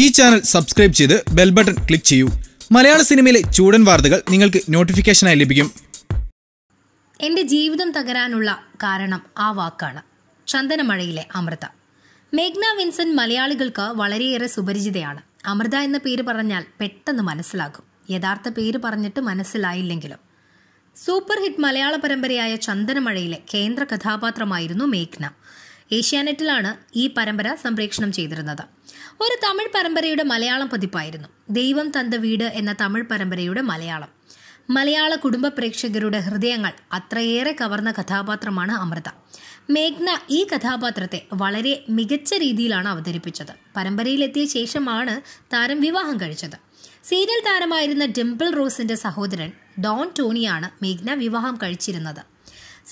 ഈ channel subscribe ചെയ്ത് bell button click ചെയ്യൂ മലയാള സിനിമയിലെ ചൂടൻ വാർത്തകൾ നിങ്ങൾക്ക് നോട്ടിഫിക്കേഷനായി ലഭിക്കും എൻ്റെ ജീവിതം തകരാനുള്ള കാരണം ആ വാക്കാണ് ചന്ദനമഴയിലെ അമൃത മേഘ്ന വിൻസെന്റ് മലയാളികൾക്ക് വളരെയേറെ സുപരിചിതയാണ് അമൃത എന്ന പേര് പറഞ്ഞാൽ പെട്ടെന്ന് മനസ്സിലാകും യഥാർത്ഥ പേര് പറഞ്ഞിട്ട് മനസ്സിലായില്ലെങ്കിലും സൂപ്പർ ഹിറ്റ് മലയാള പരമ്പരയായ ചന്ദനമഴയിലെ കേന്ദ്ര കഥാപാത്രമായിരുന്നു മേഘ്ന ഏഷ്യാനെറ്റിലാണ് ഈ പരമ്പര സംപ്രേക്ഷണം ചെയ്തിരുന്നത് ഒരു തമിഴ് പരമ്പരയുടെ മലയാളം പതിപ്പായിരുന്നു ദൈവം തന്ത വീട് എന്ന തമിഴ് പരമ്പരയുടെ മലയാളം മലയാള കുടുംബ പ്രേക്ഷകരുടെ ഹൃദയങ്ങൾ അത്രയേറെ കവർന്ന കഥാപാത്രമാണ് അമൃത മേഘ്ന ഈ കഥാപാത്രത്തെ വളരെ മികച്ച രീതിയിലാണ് അവതരിപ്പിച്ചത് പരമ്പരയിലെത്തിയ ശേഷമാണ് താരം വിവാഹം കഴിച്ചത് സീരിയൽ താരമായിരുന്ന ഡിംപിൾ റോസിന്റെ സഹോദരൻ ഡോൺ ടോണിയാണ് മേഘ്ന വിവാഹം കഴിച്ചിരുന്നത്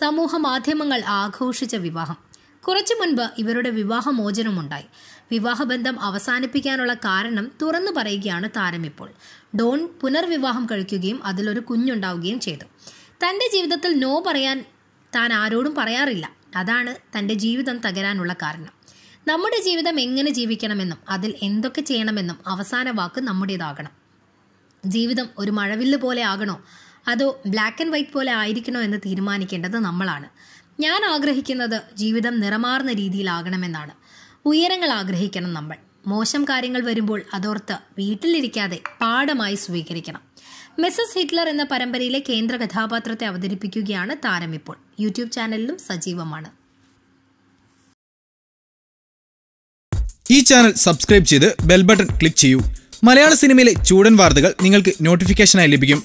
സമൂഹ മാധ്യമങ്ങൾ ആഘോഷിച്ച വിവാഹം കുറച്ചു മുൻപ് ഇവരുടെ വിവാഹമോചനമുണ്ടായി വിവാഹബന്ധം അവസാനിപ്പിക്കാനുള്ള കാരണം തുറന്നു പറയുകയാണ് താരമിപ്പോൾ ഡോൺ പുനർവിവാഹം കഴിക്കുകയും അതിലൊരു കുഞ്ഞുണ്ടാവുകയും ചെയ്തു തൻ്റെ ജീവിതത്തിൽ നോ പറയാൻ താൻ ആരോടും പറയാറില്ല അതാണ് തൻ്റെ ജീവിതം തകരാനുള്ള കാരണം നമ്മുടെ ജീവിതം എങ്ങനെ ജീവിക്കണമെന്നും അതിൽ എന്തൊക്കെ ചെയ്യണമെന്നും അവസാന വാക്ക് നമ്മുടേതാകണം ജീവിതം ഒരു മഴവില്ല് പോലെ ആകണോ അതോ ബ്ലാക്ക് ആൻഡ് വൈറ്റ് പോലെ ആയിരിക്കണോ എന്ന് തീരുമാനിക്കേണ്ടത് നമ്മളാണ് ഞാൻ ആഗ്രഹിക്കുന്നത് ജീവിതം നിറമാർന്ന രീതിയിലാകണമെന്നാണ് ഉയരങ്ങൾ ആഗ്രഹിക്കണം നമ്മൾ മോശം കാര്യങ്ങൾ വരുമ്പോൾ അതോർത്ത് വീട്ടിലിരിക്കാതെ പാഠമായി സ്വീകരിക്കണം മിസസ് ഹിറ്റ്ലർ എന്ന പരമ്പരയിലെ കേന്ദ്ര കഥാപാത്രത്തെ അവതരിപ്പിക്കുകയാണ് താരം ഇപ്പോൾ യൂട്യൂബ് ചാനലിലും സജീവമാണ് ഈ ചാനൽ സബ്സ്ക്രൈബ് ചെയ്ത് ബെൽ ബട്ടൺ ക്ലിക്ക് ചെയ്യൂ മലയാള സിനിമയിലെ ചൂടൻ വാർത്തകൾ നിങ്ങൾക്ക് നോട്ടിഫിക്കേഷനായി ലഭിക്കും